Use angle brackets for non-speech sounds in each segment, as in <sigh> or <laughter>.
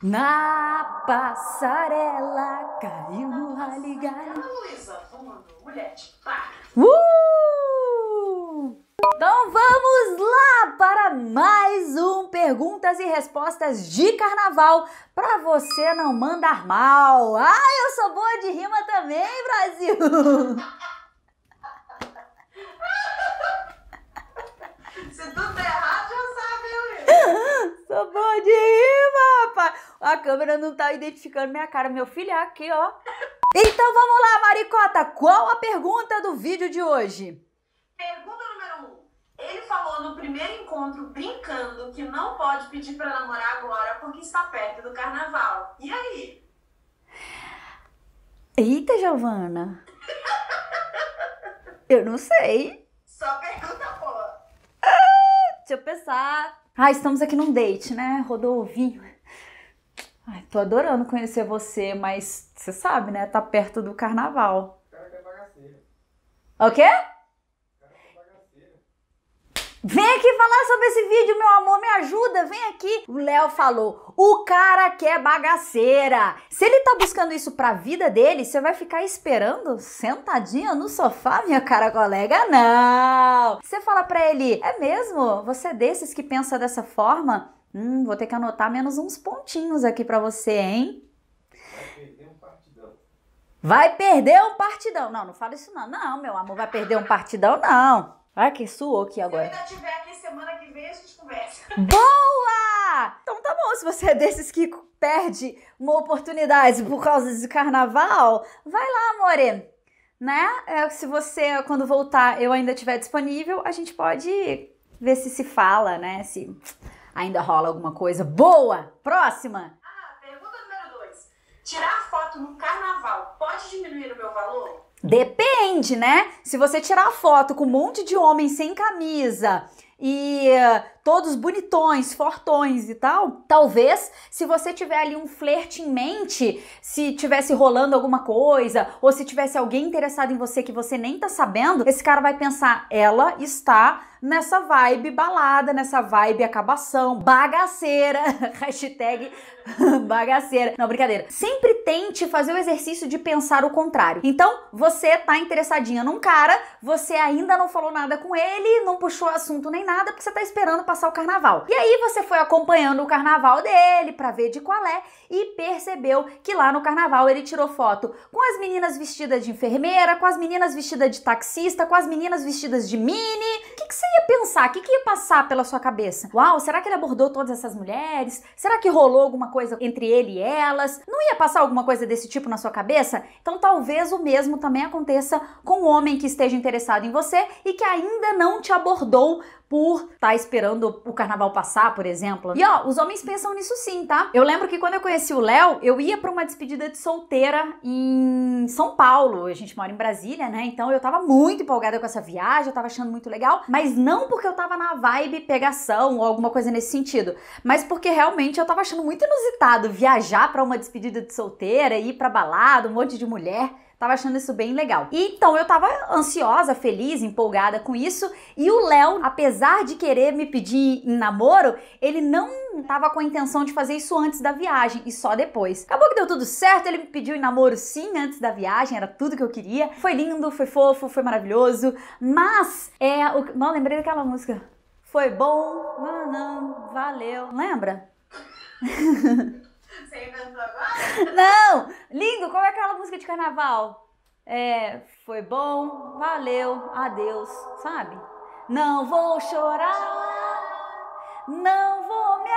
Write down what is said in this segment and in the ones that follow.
Na passarela caiu no raligalho. Luísa, mulher de uh! Então vamos lá para mais um perguntas e respostas de carnaval para você não mandar mal. Ah, eu sou boa de rima também, Brasil. <laughs> Se tudo der errado, já sabe, Luísa. <laughs> sou boa de rima. A câmera não tá identificando minha cara. Meu filho é aqui, ó. Então vamos lá, Maricota. Qual a pergunta do vídeo de hoje? Pergunta número 1. Um. Ele falou no primeiro encontro, brincando, que não pode pedir para namorar agora porque está perto do carnaval. E aí? Eita, Giovana. Eu não sei. Só pergunta boa. Ah, deixa eu pensar. Ah, estamos aqui num date, né? Rodovinho. Ai, tô adorando conhecer você, mas você sabe, né? Tá perto do carnaval. O cara quer é O quê? O cara quer bagaceira. Vem aqui falar sobre esse vídeo, meu amor, me ajuda, vem aqui. O Léo falou, o cara quer é bagaceira. Se ele tá buscando isso pra vida dele, você vai ficar esperando sentadinha no sofá, minha cara colega? Não! Você fala pra ele, é mesmo? Você é desses que pensa dessa forma? Hum, vou ter que anotar menos uns pontinhos aqui para você, hein? Vai perder um partidão. Vai perder um partidão. Não, não fala isso não. Não, meu amor, vai perder um partidão não. Ai, que suou aqui agora. Se eu ainda tiver aqui semana que vem, a gente conversa. <laughs> Boa! Então tá bom, se você é desses que perde uma oportunidade por causa de carnaval, vai lá, amore. Né? É, se você, quando voltar, eu ainda estiver disponível, a gente pode ver se se fala, né? Se ainda rola alguma coisa boa. Próxima! Ah, pergunta número 2. Tirar foto no carnaval pode diminuir o meu valor? Depende, né? Se você tirar foto com um monte de homem sem camisa e uh, todos bonitões, fortões e tal, talvez se você tiver ali um flerte em mente, se tivesse rolando alguma coisa, ou se tivesse alguém interessado em você que você nem tá sabendo, esse cara vai pensar, ela está nessa vibe balada, nessa vibe acabação, bagaceira, <laughs> hashtag <laughs> bagaceira. Não, brincadeira. Sempre tente fazer o exercício de pensar o contrário. Então, você tá interessadinha num cara, você ainda não falou nada com ele, não puxou assunto nem nada, porque você tá esperando passar passar o carnaval. E aí você foi acompanhando o carnaval dele para ver de qual é e percebeu que lá no carnaval ele tirou foto com as meninas vestidas de enfermeira, com as meninas vestidas de taxista, com as meninas vestidas de mini. O que, que você ia pensar? O que, que ia passar pela sua cabeça? Uau, será que ele abordou todas essas mulheres? Será que rolou alguma coisa entre ele e elas? Não ia passar alguma coisa desse tipo na sua cabeça? Então talvez o mesmo também aconteça com o um homem que esteja interessado em você e que ainda não te abordou por estar tá esperando o carnaval passar, por exemplo. E ó, os homens pensam nisso sim, tá? Eu lembro que quando eu conheci o Léo, eu ia para uma despedida de solteira em São Paulo. A gente mora em Brasília, né? Então eu tava muito empolgada com essa viagem, eu tava achando muito legal, mas não porque eu tava na vibe pegação ou alguma coisa nesse sentido, mas porque realmente eu tava achando muito inusitado viajar para uma despedida de solteira, ir para balada, um monte de mulher. Tava achando isso bem legal. E, então eu tava ansiosa, feliz, empolgada com isso. E o Léo, apesar de querer me pedir em namoro, ele não tava com a intenção de fazer isso antes da viagem e só depois. Acabou que deu tudo certo, ele me pediu em namoro sim antes da viagem, era tudo que eu queria. Foi lindo, foi fofo, foi maravilhoso. Mas, é. O... Não, lembrei daquela música. Foi bom, não, não, valeu. Lembra? <laughs> Você inventou agora. Não! Lindo, como é aquela música de carnaval? É, foi bom, valeu, adeus, sabe? Não vou chorar, não vou me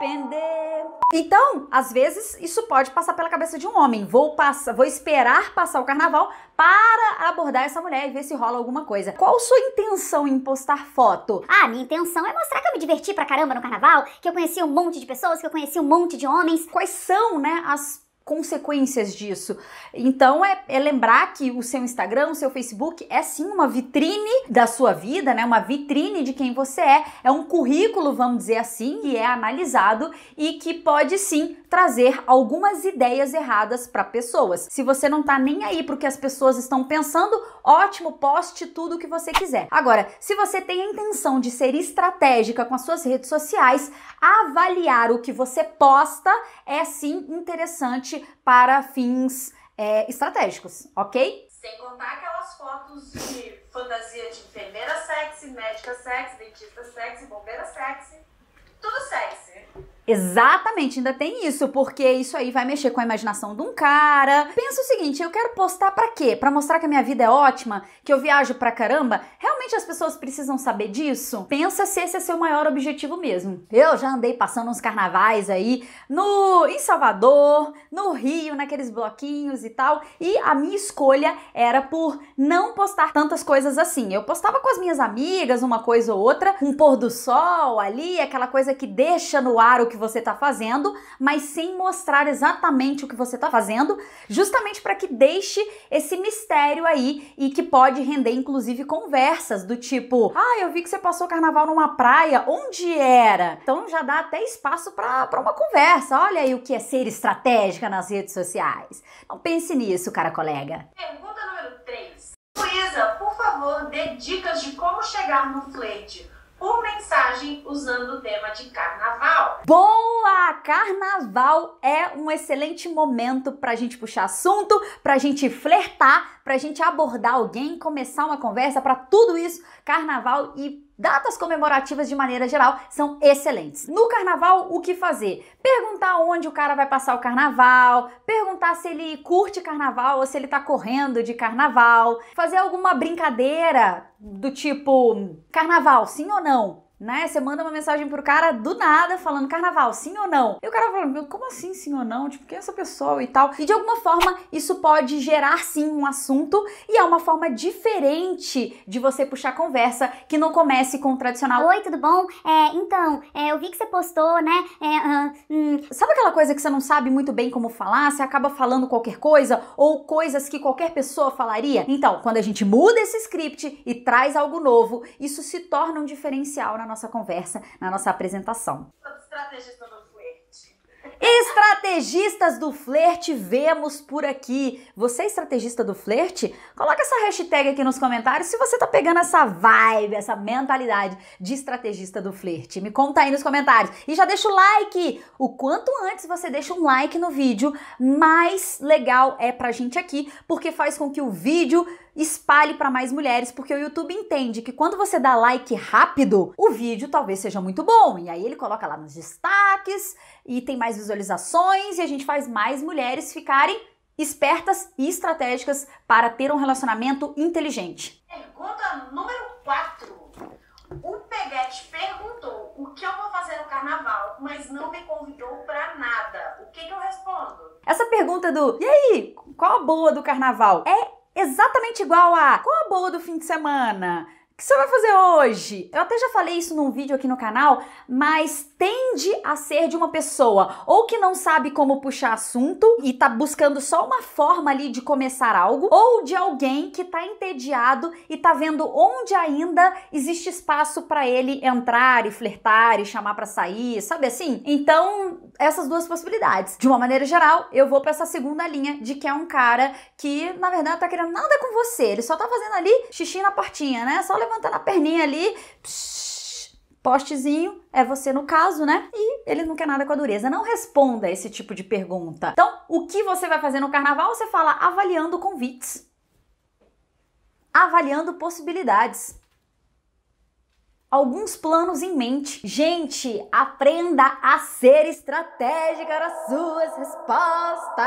arrepender. Então, às vezes, isso pode passar pela cabeça de um homem. Vou passar, vou esperar passar o carnaval para abordar essa mulher e ver se rola alguma coisa. Qual sua intenção em postar foto? Ah, minha intenção é mostrar que eu me diverti pra caramba no carnaval, que eu conheci um monte de pessoas, que eu conheci um monte de homens. Quais são, né, as consequências disso. Então é, é, lembrar que o seu Instagram, o seu Facebook é sim uma vitrine da sua vida, né? Uma vitrine de quem você é. É um currículo, vamos dizer assim, que é analisado e que pode sim trazer algumas ideias erradas para pessoas. Se você não tá nem aí pro que as pessoas estão pensando, ótimo, poste tudo o que você quiser. Agora, se você tem a intenção de ser estratégica com as suas redes sociais, avaliar o que você posta é sim interessante para fins é, estratégicos, ok? Sem contar aquelas fotos de fantasia de enfermeira sexy, médica sexy, dentista sexy, bombeira sexy, tudo sexy. Exatamente, ainda tem isso, porque isso aí vai mexer com a imaginação de um cara. Pensa o seguinte, eu quero postar para quê? Para mostrar que a minha vida é ótima, que eu viajo pra caramba? Realmente Realmente as pessoas precisam saber disso? Pensa se esse é seu maior objetivo mesmo. Eu já andei passando uns carnavais aí no em Salvador, no Rio, naqueles bloquinhos e tal, e a minha escolha era por não postar tantas coisas assim. Eu postava com as minhas amigas uma coisa ou outra, um pôr do sol ali, aquela coisa que deixa no ar o que você tá fazendo, mas sem mostrar exatamente o que você tá fazendo, justamente para que deixe esse mistério aí e que pode render inclusive conversas do tipo: "Ah, eu vi que você passou carnaval numa praia, onde era?". Então já dá até espaço para uma conversa. Olha aí o que é ser estratégica nas redes sociais. Então pense nisso, cara colega. Pergunta número 3. Luísa, por favor, dê dicas de como chegar no flerte por mensagem usando o tema de carnaval. Boa! Carnaval é um excelente momento para a gente puxar assunto, para a gente flertar para a gente abordar alguém, começar uma conversa, para tudo isso, carnaval e Datas comemorativas de maneira geral são excelentes. No carnaval, o que fazer? Perguntar onde o cara vai passar o carnaval, perguntar se ele curte carnaval ou se ele tá correndo de carnaval, fazer alguma brincadeira do tipo carnaval, sim ou não? né? Você manda uma mensagem pro cara do nada falando carnaval, sim ou não? E o cara fala, meu, como assim sim ou não? Tipo, quem é essa pessoa e tal? E de alguma forma isso pode gerar sim um assunto e é uma forma diferente de você puxar conversa que não comece com o tradicional. Oi, tudo bom? É, então, é, eu vi que você postou, né? É, uh, hum. Sabe aquela coisa que você não sabe muito bem como falar? Você acaba falando qualquer coisa ou coisas que qualquer pessoa falaria? Então, quando a gente muda esse script e traz algo novo, isso se torna um diferencial na na nossa conversa, na nossa apresentação. Estrategistas do flerte, vemos por aqui. Você é estrategista do flerte? Coloca essa hashtag aqui nos comentários se você tá pegando essa vibe, essa mentalidade de estrategista do flerte. Me conta aí nos comentários. E já deixa o like. O quanto antes você deixa um like no vídeo, mais legal é pra gente aqui, porque faz com que o vídeo espalhe para mais mulheres, porque o YouTube entende que quando você dá like rápido, o vídeo talvez seja muito bom. E aí ele coloca lá nos destaques e tem mais visualizações e a gente faz mais mulheres ficarem espertas e estratégicas para ter um relacionamento inteligente. Pergunta número 4. O Peguete perguntou o que eu vou fazer no carnaval, mas não me convidou para nada. O que, que eu respondo? Essa pergunta do e aí, qual a boa do carnaval? É exatamente igual a qual a boa do fim de semana? que você vai fazer hoje? Eu até já falei isso num vídeo aqui no canal, mas tende a ser de uma pessoa ou que não sabe como puxar assunto e tá buscando só uma forma ali de começar algo, ou de alguém que tá entediado e tá vendo onde ainda existe espaço para ele entrar e flertar e chamar para sair, sabe assim? Então, essas duas possibilidades. De uma maneira geral, eu vou para essa segunda linha de que é um cara que, na verdade, tá querendo nada com você, ele só tá fazendo ali xixi na portinha, né? Só levantando a perninha ali, psh, postezinho, é você no caso, né? E ele não quer nada com a dureza. Não responda esse tipo de pergunta. Então, o que você vai fazer no carnaval? Você fala avaliando convites. Avaliando possibilidades alguns planos em mente. Gente, aprenda a ser estratégica nas suas respostas.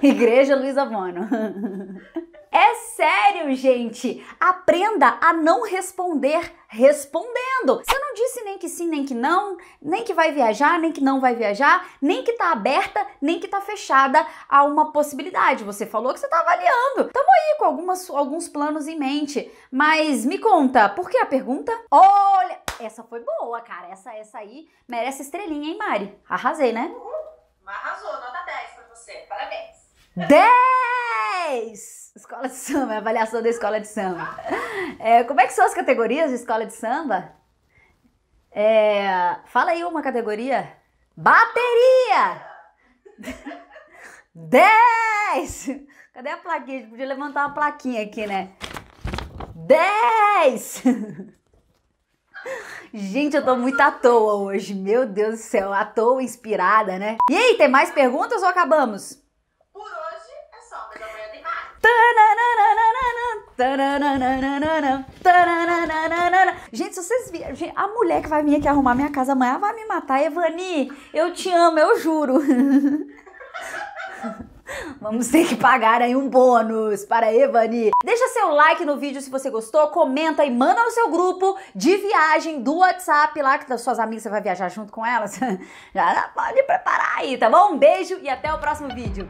<laughs> Igreja luiza Avano. <laughs> sério, gente! Aprenda a não responder respondendo. Você não disse nem que sim, nem que não, nem que vai viajar, nem que não vai viajar, nem que tá aberta, nem que tá fechada a uma possibilidade. Você falou que você tá avaliando. Tamo aí com algumas, alguns planos em mente. Mas me conta, por que a pergunta? Olha, essa foi boa, cara. Essa, essa aí merece estrelinha, hein, Mari? Arrasei, né? Uhul. Arrasou, nota 10 pra você. Parabéns. 10! Escola de samba, é avaliação da escola de samba. É, como é que são as categorias de escola de samba? É, fala aí uma categoria. Bateria! 10! Cadê a plaquinha? A gente podia levantar uma plaquinha aqui, né? 10! Gente, eu tô muito à toa hoje. Meu Deus do céu, à toa inspirada, né? E aí, tem mais perguntas ou acabamos? Gente, se vocês virem, a mulher que vai vir aqui arrumar minha casa amanhã vai me matar. Evani, eu te amo, eu juro. Vamos ter que pagar aí um bônus para Evani. Deixa seu like no vídeo se você gostou, comenta e manda no seu grupo de viagem do WhatsApp lá que das suas amigas você vai viajar junto com elas. Já pode preparar aí, tá bom? Um beijo e até o próximo vídeo.